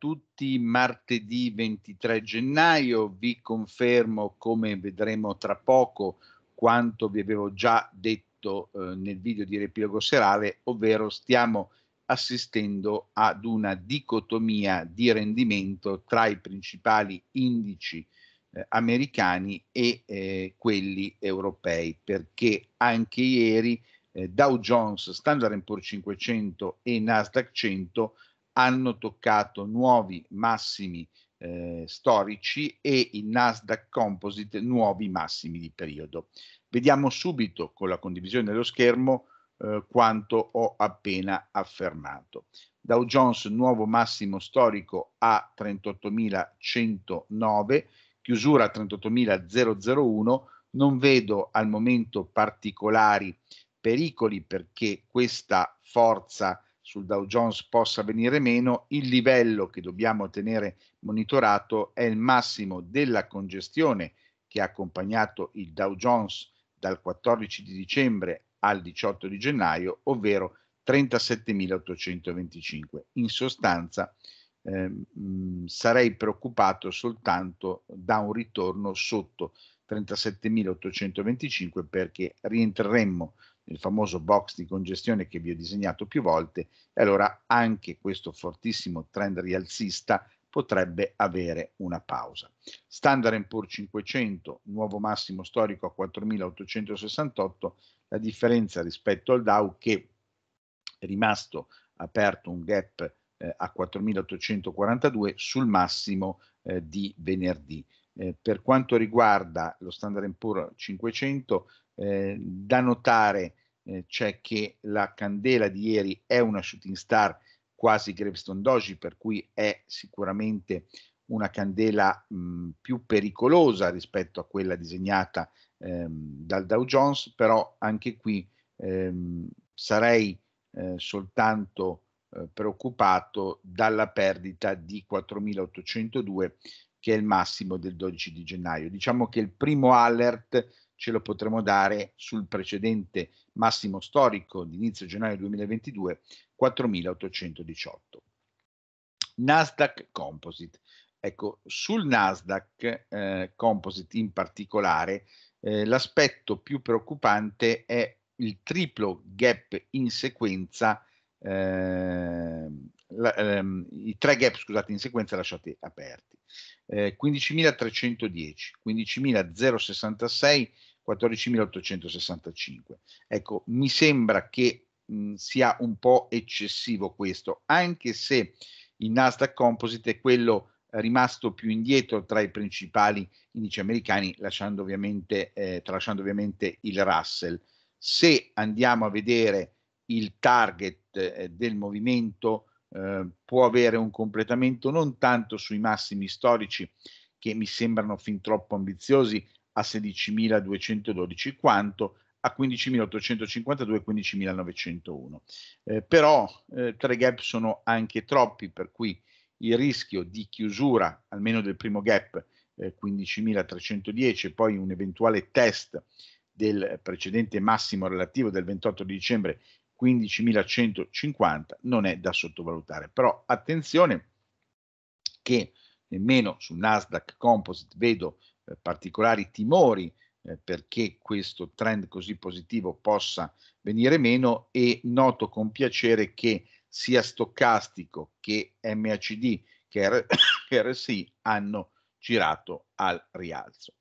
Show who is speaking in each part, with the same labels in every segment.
Speaker 1: tutti, martedì 23 gennaio vi confermo come vedremo tra poco quanto vi avevo già detto eh, nel video di riepilogo serale, ovvero stiamo assistendo ad una dicotomia di rendimento tra i principali indici eh, americani e eh, quelli europei, perché anche ieri eh, Dow Jones, Standard Poor's 500 e Nasdaq 100 hanno toccato nuovi massimi eh, storici e il Nasdaq Composite nuovi massimi di periodo. Vediamo subito con la condivisione dello schermo eh, quanto ho appena affermato. Dow Jones nuovo massimo storico a 38.109, chiusura a 38.001, non vedo al momento particolari pericoli perché questa forza sul Dow Jones possa venire meno, il livello che dobbiamo tenere monitorato è il massimo della congestione che ha accompagnato il Dow Jones dal 14 di dicembre al 18 di gennaio, ovvero 37.825. In sostanza eh, sarei preoccupato soltanto da un ritorno sotto 37.825 perché rientreremmo il famoso box di congestione che vi ho disegnato più volte, e allora anche questo fortissimo trend rialzista potrebbe avere una pausa. Standard Poor's 500, nuovo massimo storico a 4.868, la differenza rispetto al Dow che è rimasto aperto un gap eh, a 4.842 sul massimo eh, di venerdì. Eh, per quanto riguarda lo Standard Poor's 500, eh, da notare eh, cioè che la candela di ieri è una shooting star quasi Gravestone Doji, per cui è sicuramente una candela mh, più pericolosa rispetto a quella disegnata ehm, dal Dow Jones, però anche qui ehm, sarei eh, soltanto eh, preoccupato dalla perdita di 4802 che è il massimo del 12 di gennaio. Diciamo che il primo alert ce lo potremo dare sul precedente massimo storico di inizio gennaio 2022, 4.818. Nasdaq Composite. Ecco, sul Nasdaq eh, Composite in particolare, eh, l'aspetto più preoccupante è il triplo gap in sequenza, eh, la, ehm, i tre gap scusate, in sequenza lasciati aperti. 15.310, eh, 15.066 14.865. Ecco, mi sembra che mh, sia un po' eccessivo questo, anche se il Nasdaq Composite è quello eh, rimasto più indietro tra i principali indici americani, lasciando ovviamente, eh, tralasciando ovviamente il Russell. Se andiamo a vedere il target eh, del movimento, eh, può avere un completamento non tanto sui massimi storici, che mi sembrano fin troppo ambiziosi, a 16.212 quanto a 15.852 e 15.901. Eh, però eh, tre gap sono anche troppi, per cui il rischio di chiusura, almeno del primo gap, eh, 15.310, poi un eventuale test del precedente massimo relativo del 28 di dicembre 15.150, non è da sottovalutare. Però attenzione che nemmeno sul Nasdaq Composite vedo eh, particolari timori eh, perché questo trend così positivo possa venire meno e noto con piacere che sia Stoccastico che MACD che, R- RSI hanno girato al rialzo.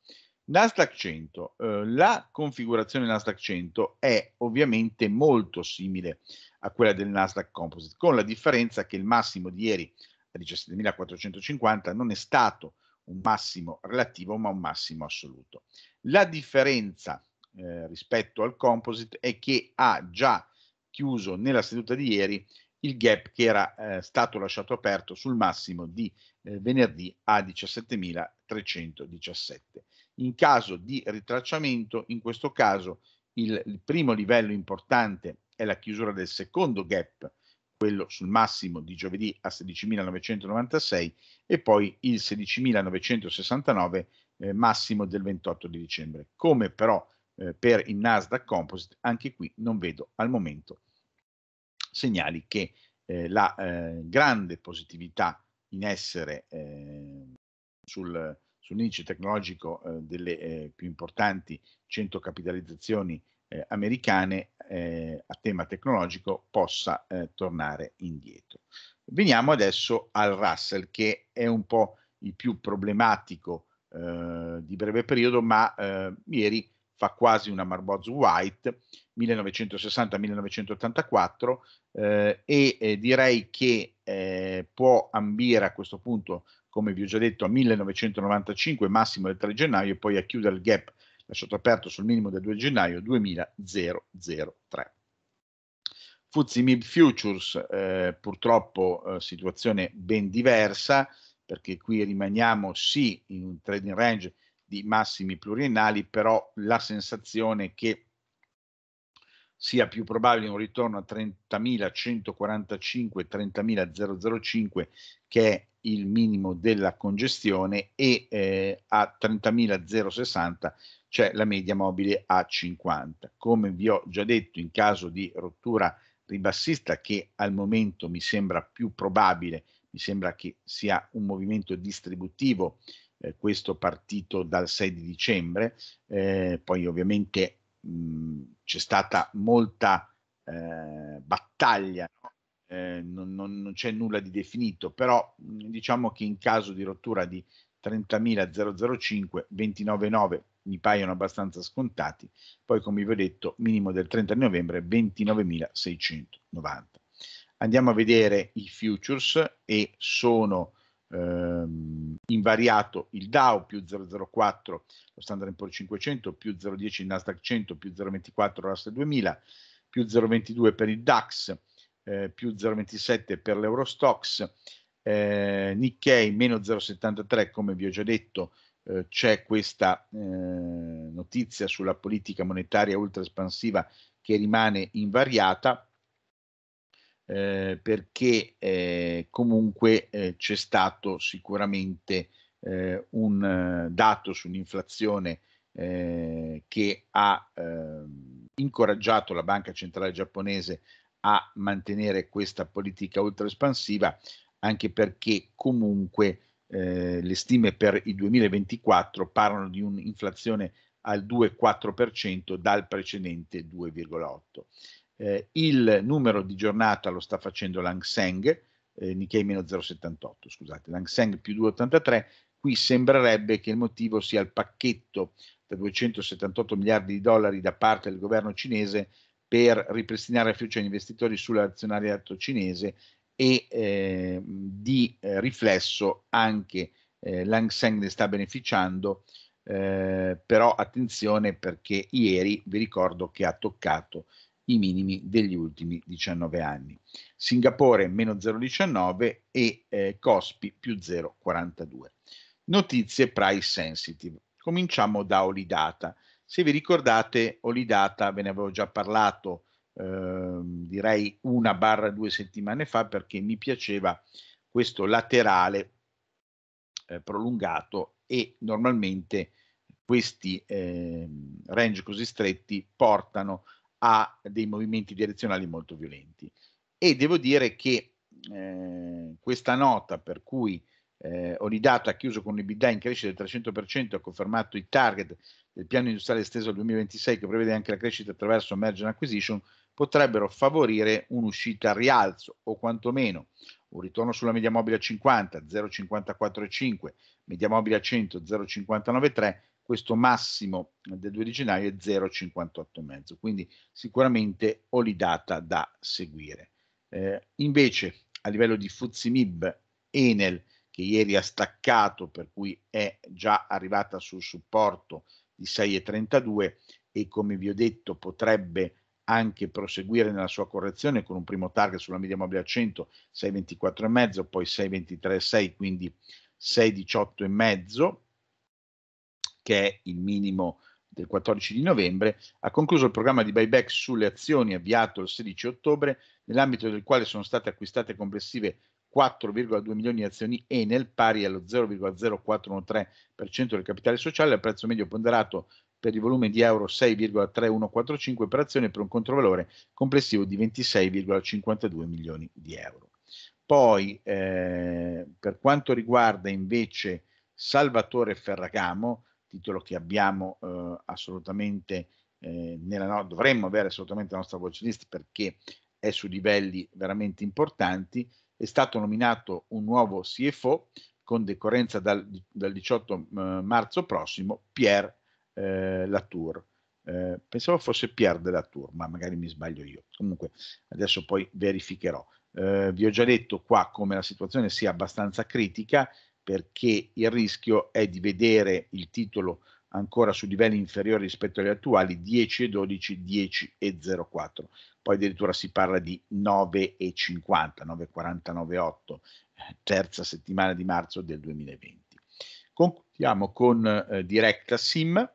Speaker 1: Nasdaq 100, eh, la configurazione Nasdaq 100 è ovviamente molto simile a quella del Nasdaq Composite, con la differenza che il massimo di ieri a 17.450 non è stato un massimo relativo ma un massimo assoluto. La differenza eh, rispetto al composite è che ha già chiuso nella seduta di ieri il gap che era eh, stato lasciato aperto sul massimo di eh, venerdì a 17.317. In caso di ritracciamento, in questo caso il, il primo livello importante è la chiusura del secondo gap quello sul massimo di giovedì a 16.996 e poi il 16.969 eh, massimo del 28 di dicembre. Come però eh, per il Nasdaq Composite, anche qui non vedo al momento segnali che eh, la eh, grande positività in essere eh, sul, sull'indice tecnologico eh, delle più importanti 100 capitalizzazioni eh, americane eh, a tema tecnologico possa eh, tornare indietro. Veniamo adesso al Russell che è un po' il più problematico eh, di breve periodo, ma eh, ieri fa quasi una Marboz White 1960-1984 eh, e eh, direi che eh, può ambire a questo punto, come vi ho già detto, a 1995 massimo del 3 gennaio e poi a chiudere il gap lasciato aperto sul minimo del 2 gennaio 2003. Fuzzi MIB Futures, eh, purtroppo eh, situazione ben diversa, perché qui rimaniamo sì in un trading range di massimi pluriennali, però la sensazione è che sia più probabile un ritorno a 30.145 30.005 che è il minimo della congestione e eh, a 30.060 c'è la media mobile a 50. Come vi ho già detto in caso di rottura ribassista che al momento mi sembra più probabile, mi sembra che sia un movimento distributivo eh, questo partito dal 6 di dicembre, eh, poi ovviamente c'è stata molta eh, battaglia, no? eh, non, non, non, c'è nulla di definito, però diciamo che in caso di rottura di 30.005, 29.9 mi paiono abbastanza scontati, poi come vi ho detto minimo del 30 novembre 29.690. Andiamo a vedere i futures e sono... Ehm, invariato il Dow più 0,04, lo Standard Poor's 500 più 0,10 il Nasdaq 100 più 0,24 l'Asse 2000 più 0,22 per il DAX eh, più 0,27 per l'Eurostox eh, Nikkei meno 0,73 come vi ho già detto eh, c'è questa eh, notizia sulla politica monetaria ultra espansiva che rimane invariata eh, perché eh, comunque eh, c'è stato sicuramente eh, un eh, dato sull'inflazione che ha ehm, incoraggiato la banca centrale giapponese a mantenere questa politica espansiva anche perché comunque le stime per il 2024 parlano di un'inflazione al 2,4% dal precedente 2,8%. Eh, il numero di giornata lo sta facendo Lang eh, Nikkei meno 0,78, scusate, Lang più 2,83. Qui sembrerebbe che il motivo sia il pacchetto da 278 miliardi di dollari da parte del governo cinese per ripristinare la fiducia agli investitori sull'azionariato cinese e eh, di eh, riflesso anche eh, Lang ne sta beneficiando, eh, però attenzione perché ieri vi ricordo che ha toccato i minimi degli ultimi 19 anni. Singapore meno 0,19 e eh, Cospi più 0,42. Notizie price sensitive. Cominciamo da Olidata. Se vi ricordate, Olidata ve ne avevo già parlato, eh, direi una barra due settimane fa, perché mi piaceva questo laterale eh, prolungato e normalmente questi ehm, range così stretti portano a a dei movimenti direzionali molto violenti. E devo dire che eh, questa nota per cui eh, Olidato ha chiuso con un EBITDA in crescita del 300%, ha confermato i target del piano industriale esteso al 2026 che prevede anche la crescita attraverso merger and acquisition, potrebbero favorire un'uscita a rialzo o quantomeno un ritorno sulla media mobile a 50, 0,54,5, media mobile a 100, 0,593, questo massimo del 2 di gennaio è mezzo, quindi sicuramente olidata da seguire. Eh, invece a livello di Fuzimib, Enel, che ieri ha staccato, per cui è già arrivata sul supporto di 6,32 e come vi ho detto potrebbe anche proseguire nella sua correzione con un primo target sulla media mobile a 100, 6,24,5, poi 6,23,6, quindi 6,18,5 che è il minimo del 14 di novembre, ha concluso il programma di buyback sulle azioni avviato il 16 ottobre, nell'ambito del quale sono state acquistate complessive 4,2 milioni di azioni Enel, pari allo 0,0413% del capitale sociale, a prezzo medio ponderato per il volume di euro 6,3145 per azione per un controvalore complessivo di 26,52 milioni di euro. Poi, eh, per quanto riguarda invece Salvatore Ferragamo, titolo che abbiamo eh, assolutamente, eh, no- dovremmo avere assolutamente la nostra voce list perché è su livelli veramente importanti, è stato nominato un nuovo CFO con decorrenza dal, dal 18 eh, marzo prossimo, Pierre eh, Latour. Eh, pensavo fosse Pierre de Latour, ma magari mi sbaglio io. Comunque adesso poi verificherò. Eh, vi ho già detto qua come la situazione sia abbastanza critica perché il rischio è di vedere il titolo ancora su livelli inferiori rispetto agli attuali 10 e 12, 10 e 04. Poi addirittura si parla di 9 e 50, 9,49,8, eh, terza settimana di marzo del 2020. Concludiamo con eh, Directa Sim.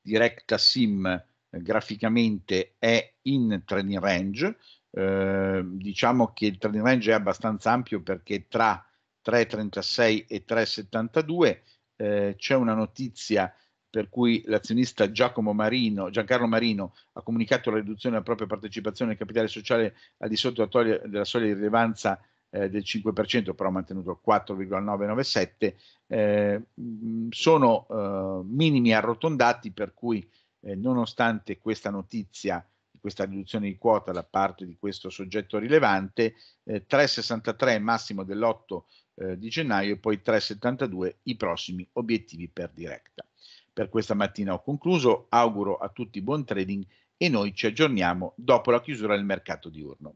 Speaker 1: Directa Sim eh, graficamente è in training range. Eh, diciamo che il training range è abbastanza ampio perché tra 3,36 e 3,72. Eh, c'è una notizia per cui l'azionista Marino, Giancarlo Marino ha comunicato la riduzione della propria partecipazione al capitale sociale al di sotto della soglia di rilevanza eh, del 5%, però ha mantenuto il 4,997. Eh, mm, sono eh, minimi arrotondati per cui eh, nonostante questa notizia questa riduzione di quota da parte di questo soggetto rilevante, eh, 3,63 massimo dell'8 eh, di gennaio e poi 3,72 i prossimi obiettivi per diretta. Per questa mattina ho concluso, auguro a tutti buon trading e noi ci aggiorniamo dopo la chiusura del mercato diurno.